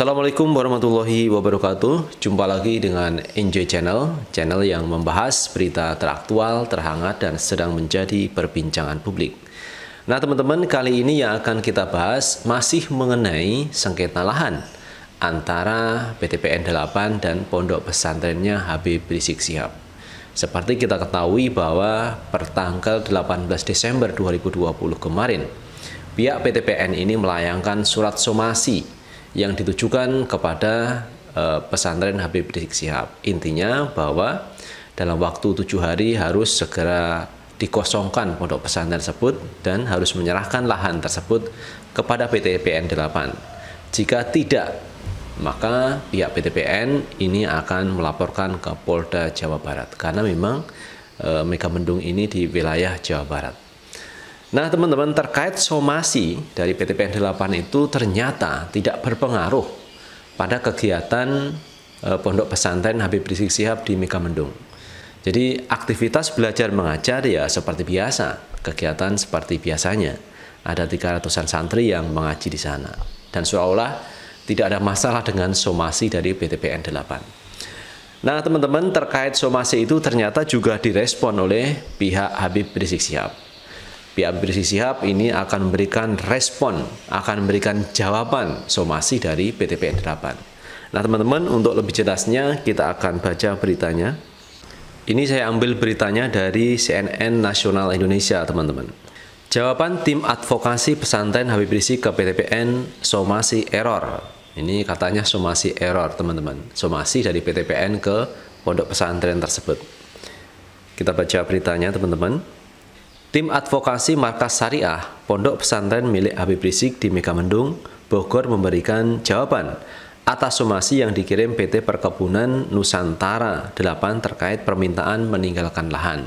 Assalamualaikum warahmatullahi wabarakatuh. Jumpa lagi dengan Enjoy Channel, channel yang membahas berita teraktual, terhangat, dan sedang menjadi perbincangan publik. Nah, teman-teman, kali ini yang akan kita bahas masih mengenai sengketa lahan antara PTPN 8 dan pondok pesantrennya Habib Rizik Sihab. Seperti kita ketahui bahwa pertanggal 18 Desember 2020 kemarin, pihak PTPN ini melayangkan surat somasi yang ditujukan kepada uh, pesantren Habib Rizik Sihab. Intinya bahwa dalam waktu tujuh hari harus segera dikosongkan pondok pesantren tersebut dan harus menyerahkan lahan tersebut kepada PT PN 8. Jika tidak, maka pihak PT PN ini akan melaporkan ke Polda Jawa Barat karena memang e, Megamendung ini di wilayah Jawa Barat. Nah, teman-teman, terkait somasi dari PTPN 8 itu ternyata tidak berpengaruh pada kegiatan eh, pondok pesantren Habib Rizik Sihab di Megamendung. Jadi, aktivitas belajar mengajar ya seperti biasa, kegiatan seperti biasanya. Ada tiga ratusan santri yang mengaji di sana. Dan seolah tidak ada masalah dengan somasi dari PTPN 8. Nah, teman-teman, terkait somasi itu ternyata juga direspon oleh pihak Habib Rizik Sihab Pihak Rizik Sihab ini akan memberikan respon, akan memberikan jawaban somasi dari PTPN 8. Nah teman-teman untuk lebih jelasnya kita akan baca beritanya. Ini saya ambil beritanya dari CNN Nasional Indonesia teman-teman. Jawaban tim advokasi pesantren Habib Rizik ke PTPN somasi error. Ini katanya somasi error teman-teman. Somasi dari PTPN ke pondok pesantren tersebut. Kita baca beritanya teman-teman. Tim advokasi Markas Syariah Pondok Pesantren milik Habib Rizik di Megamendung, Bogor memberikan jawaban atas somasi yang dikirim PT Perkebunan Nusantara 8 terkait permintaan meninggalkan lahan.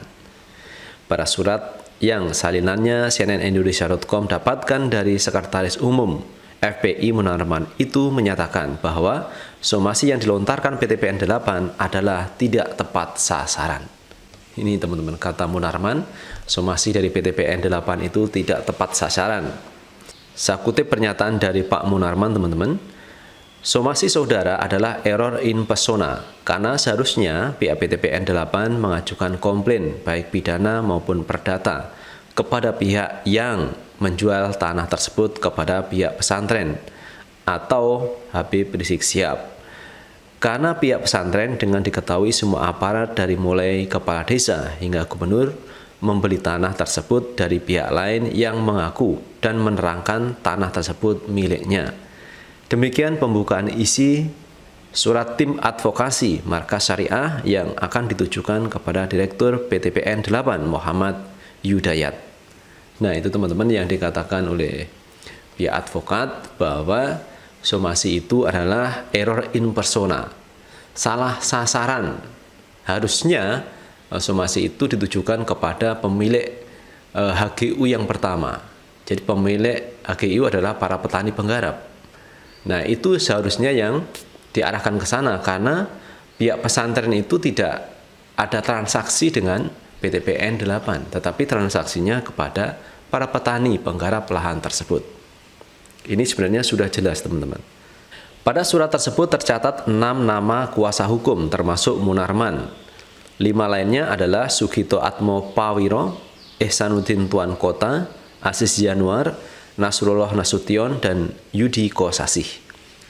Para surat yang salinannya CNN Indonesia.com dapatkan dari Sekretaris Umum FPI Munarman itu menyatakan bahwa somasi yang dilontarkan PT PN 8 adalah tidak tepat sasaran. Ini teman-teman kata Munarman, somasi dari PTPN 8 itu tidak tepat sasaran. Saya kutip pernyataan dari Pak Munarman teman-teman. Somasi saudara adalah error in persona karena seharusnya pihak PTPN 8 mengajukan komplain baik pidana maupun perdata kepada pihak yang menjual tanah tersebut kepada pihak pesantren atau Habib Rizik Siap. Karena pihak pesantren dengan diketahui semua aparat dari mulai kepala desa hingga gubernur membeli tanah tersebut dari pihak lain yang mengaku dan menerangkan tanah tersebut miliknya. Demikian pembukaan isi surat tim advokasi Markas Syariah yang akan ditujukan kepada Direktur PTPN 8 Muhammad Yudayat. Nah itu teman-teman yang dikatakan oleh pihak advokat bahwa somasi itu adalah error in persona, salah sasaran. Harusnya eh, somasi itu ditujukan kepada pemilik HGU eh, yang pertama. Jadi pemilik HGU adalah para petani penggarap. Nah, itu seharusnya yang diarahkan ke sana karena pihak pesantren itu tidak ada transaksi dengan PTPN 8, tetapi transaksinya kepada para petani penggarap lahan tersebut. Ini sebenarnya sudah jelas teman-teman. Pada surat tersebut tercatat enam nama kuasa hukum termasuk Munarman. Lima lainnya adalah Sugito Atmo Pawiro, Ehsanuddin Tuan Kota, Asis Januar, Nasrullah Nasution, dan Yudi Kosasih.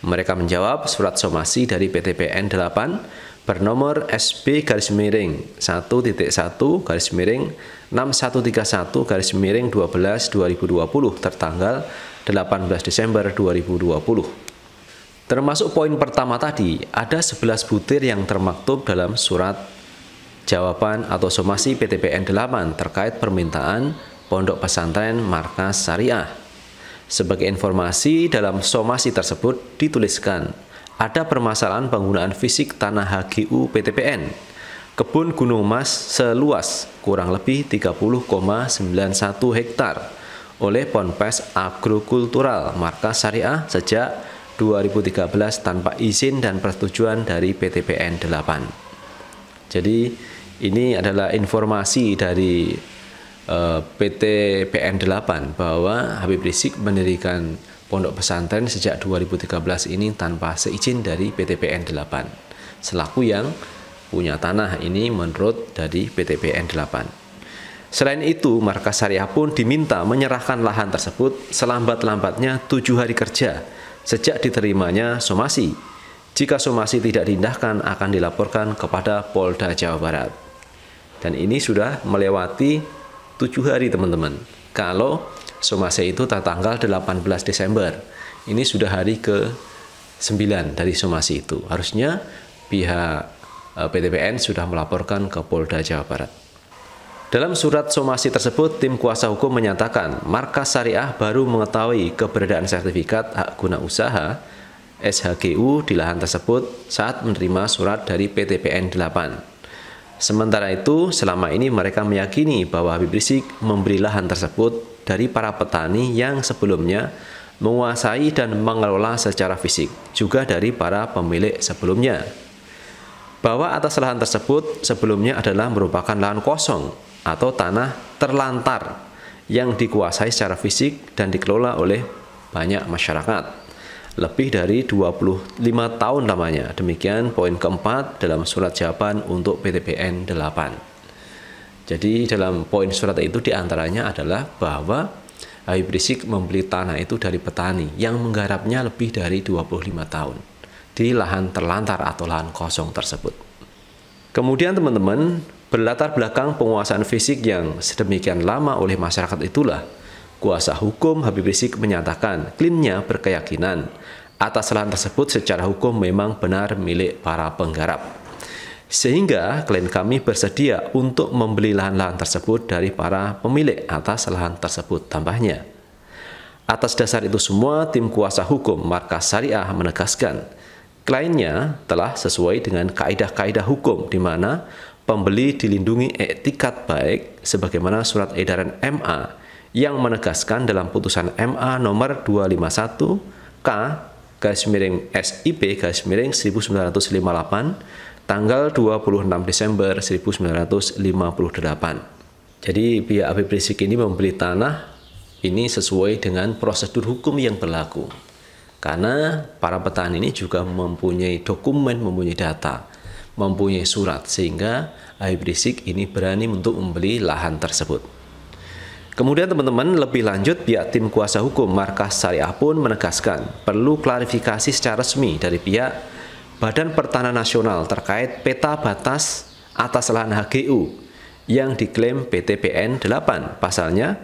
Mereka menjawab surat somasi dari PTPN 8 bernomor SB garis miring 1.1 garis miring 6131 garis miring 12 2020 tertanggal 18 Desember 2020. Termasuk poin pertama tadi, ada 11 butir yang termaktub dalam surat jawaban atau somasi PTPN 8 terkait permintaan Pondok Pesantren Markas Syariah. Sebagai informasi, dalam somasi tersebut dituliskan ada permasalahan penggunaan fisik tanah HGU PTPN Kebun Gunung Mas seluas kurang lebih 30,91 hektar oleh Ponpes Agrokultural Markas Syariah sejak 2013 tanpa izin dan persetujuan dari PTPN 8. Jadi ini adalah informasi dari eh, PTPN 8 bahwa Habib Rizik mendirikan pondok pesantren sejak 2013 ini tanpa seizin dari PTPN 8 selaku yang punya tanah ini menurut dari PTPN 8. Selain itu, markas syariah pun diminta menyerahkan lahan tersebut selambat-lambatnya tujuh hari kerja sejak diterimanya somasi. Jika somasi tidak diindahkan, akan dilaporkan kepada Polda Jawa Barat. Dan ini sudah melewati tujuh hari teman-teman. Kalau somasi itu tertanggal 18 Desember, ini sudah hari ke 9 dari somasi itu. Harusnya pihak eh, PTPN sudah melaporkan ke Polda Jawa Barat. Dalam surat somasi tersebut, tim kuasa hukum menyatakan markas syariah baru mengetahui keberadaan sertifikat hak guna usaha SHGU di lahan tersebut saat menerima surat dari PTPN 8. Sementara itu, selama ini mereka meyakini bahwa Habib Rizik memberi lahan tersebut dari para petani yang sebelumnya menguasai dan mengelola secara fisik, juga dari para pemilik sebelumnya. Bahwa atas lahan tersebut sebelumnya adalah merupakan lahan kosong atau tanah terlantar yang dikuasai secara fisik dan dikelola oleh banyak masyarakat. Lebih dari 25 tahun lamanya. Demikian poin keempat dalam surat jawaban untuk PTBN 8. Jadi dalam poin surat itu diantaranya adalah bahwa Habib Rizik membeli tanah itu dari petani yang menggarapnya lebih dari 25 tahun di lahan terlantar atau lahan kosong tersebut. Kemudian teman-teman, Berlatar belakang penguasaan fisik yang sedemikian lama oleh masyarakat itulah, kuasa hukum Habib Rizik menyatakan klaimnya berkeyakinan atas lahan tersebut secara hukum memang benar milik para penggarap sehingga klien kami bersedia untuk membeli lahan-lahan tersebut dari para pemilik atas lahan tersebut tambahnya. Atas dasar itu semua, tim kuasa hukum Markas Syariah menegaskan, kliennya telah sesuai dengan kaedah kaedah hukum di mana pembeli dilindungi etikat baik sebagaimana surat edaran MA yang menegaskan dalam putusan MA nomor 251 K garis miring SIP garis miring 1958 tanggal 26 Desember 1958. Jadi pihak Habib Rizik ini membeli tanah ini sesuai dengan prosedur hukum yang berlaku. Karena para petani ini juga mempunyai dokumen, mempunyai data mempunyai surat sehingga Habib Rizik ini berani untuk membeli lahan tersebut. Kemudian teman-teman lebih lanjut pihak tim kuasa hukum Markas Syariah pun menegaskan perlu klarifikasi secara resmi dari pihak Badan Pertanahan Nasional terkait peta batas atas lahan HGU yang diklaim PTPN 8. Pasalnya,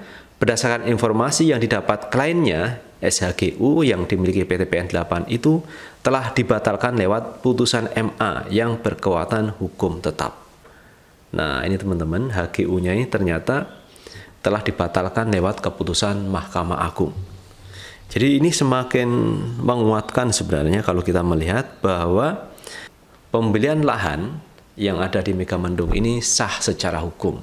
berdasarkan informasi yang didapat kliennya SHGU yang dimiliki PT PN 8 itu telah dibatalkan lewat putusan MA yang berkekuatan hukum tetap. Nah, ini teman-teman, HGU-nya ini ternyata telah dibatalkan lewat keputusan Mahkamah Agung. Jadi ini semakin menguatkan sebenarnya kalau kita melihat bahwa pembelian lahan yang ada di Megamendung ini sah secara hukum.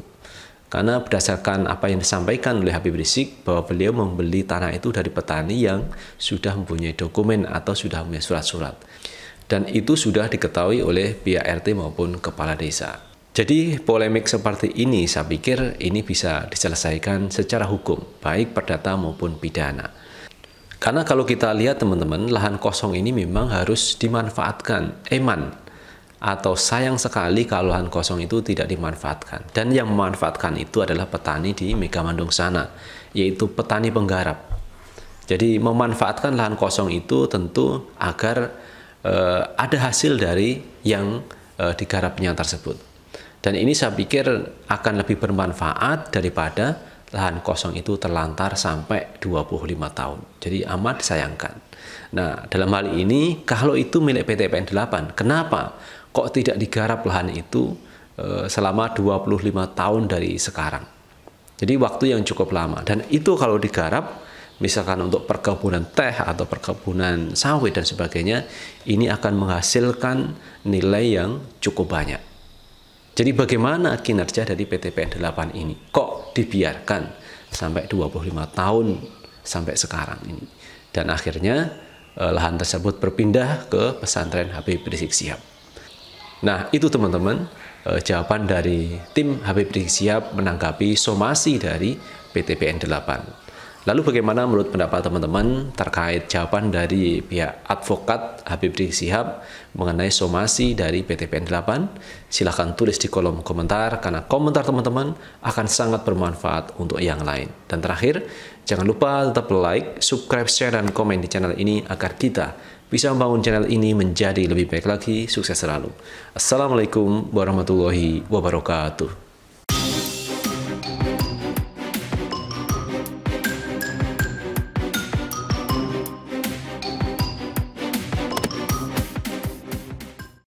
Karena berdasarkan apa yang disampaikan oleh Habib Rizik bahwa beliau membeli tanah itu dari petani yang sudah mempunyai dokumen atau sudah mempunyai surat-surat. Dan itu sudah diketahui oleh pihak RT maupun kepala desa. Jadi polemik seperti ini saya pikir ini bisa diselesaikan secara hukum, baik perdata maupun pidana. Karena kalau kita lihat teman-teman, lahan kosong ini memang harus dimanfaatkan. Eman, atau sayang sekali kalau lahan kosong itu tidak dimanfaatkan. Dan yang memanfaatkan itu adalah petani di Megamandung sana, yaitu petani penggarap. Jadi memanfaatkan lahan kosong itu tentu agar eh, ada hasil dari yang eh, digarapnya tersebut. Dan ini saya pikir akan lebih bermanfaat daripada lahan kosong itu terlantar sampai 25 tahun. Jadi amat disayangkan. Nah, dalam hal ini kalau itu milik PTPN 8, kenapa kok tidak digarap lahan itu eh, selama 25 tahun dari sekarang. Jadi waktu yang cukup lama dan itu kalau digarap misalkan untuk perkebunan teh atau perkebunan sawit dan sebagainya ini akan menghasilkan nilai yang cukup banyak. Jadi bagaimana kinerja dari pt pn 8 ini? Kok dibiarkan sampai 25 tahun sampai sekarang ini? Dan akhirnya eh, lahan tersebut berpindah ke pesantren Habib Rizik Sihab. Nah, itu teman-teman eh, jawaban dari tim Habib Rizik Siap menanggapi somasi dari PTPN 8. Lalu bagaimana menurut pendapat teman-teman terkait jawaban dari pihak advokat Habib Rizik Sihab mengenai somasi dari PTPN 8? Silahkan tulis di kolom komentar karena komentar teman-teman akan sangat bermanfaat untuk yang lain. Dan terakhir, jangan lupa tetap like, subscribe, share, dan komen di channel ini agar kita bisa membangun channel ini menjadi lebih baik lagi. Sukses selalu. Assalamualaikum warahmatullahi wabarakatuh.